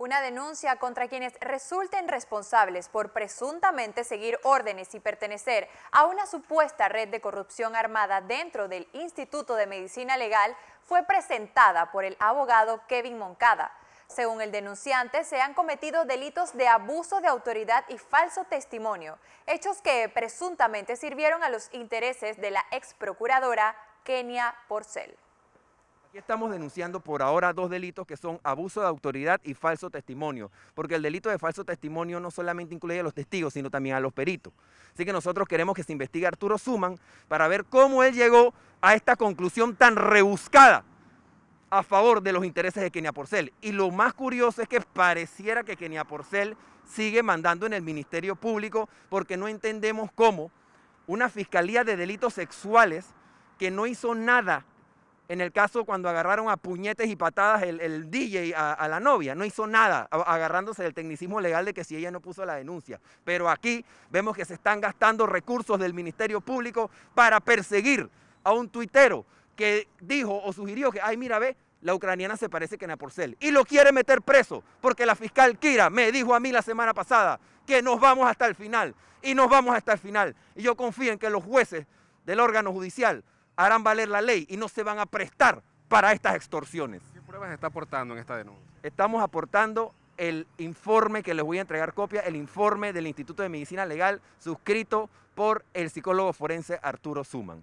una denuncia contra quienes resulten responsables por presuntamente seguir órdenes y pertenecer a una supuesta red de corrupción armada dentro del Instituto de Medicina Legal fue presentada por el abogado Kevin Moncada. Según el denunciante, se han cometido delitos de abuso de autoridad y falso testimonio, hechos que presuntamente sirvieron a los intereses de la ex procuradora Kenia Porcel. Aquí estamos denunciando por ahora dos delitos que son abuso de autoridad y falso testimonio, porque el delito de falso testimonio no solamente incluye a los testigos, sino también a los peritos. Así que nosotros queremos que se investigue Arturo Suman para ver cómo él llegó a esta conclusión tan rebuscada a favor de los intereses de Kenia Porcel. Y lo más curioso es que pareciera que Kenia Porcel sigue mandando en el Ministerio Público porque no entendemos cómo una fiscalía de delitos sexuales que no hizo nada en el caso cuando agarraron a puñetes y patadas el, DJ a, la novia. No hizo nada, agarrándose del tecnicismo legal de que si ella no puso la denuncia. Pero aquí vemos que se están gastando recursos del Ministerio Público para perseguir a un tuitero que dijo o sugirió que, ay, mira, ve, la ucraniana se parece que a Porcel. Y lo quiere meter preso, porque la fiscal Kira me dijo a mí la semana pasada que nos vamos hasta el final. Y nos vamos hasta el final. Y yo confío en que los jueces del órgano judicial harán valer la ley y no se van a prestar para estas extorsiones. ¿Qué pruebas está aportando en esta denuncia? Estamos aportando el informe que les voy a entregar copia, el informe del Instituto de Medicina Legal suscrito por el psicólogo forense Arturo Suman.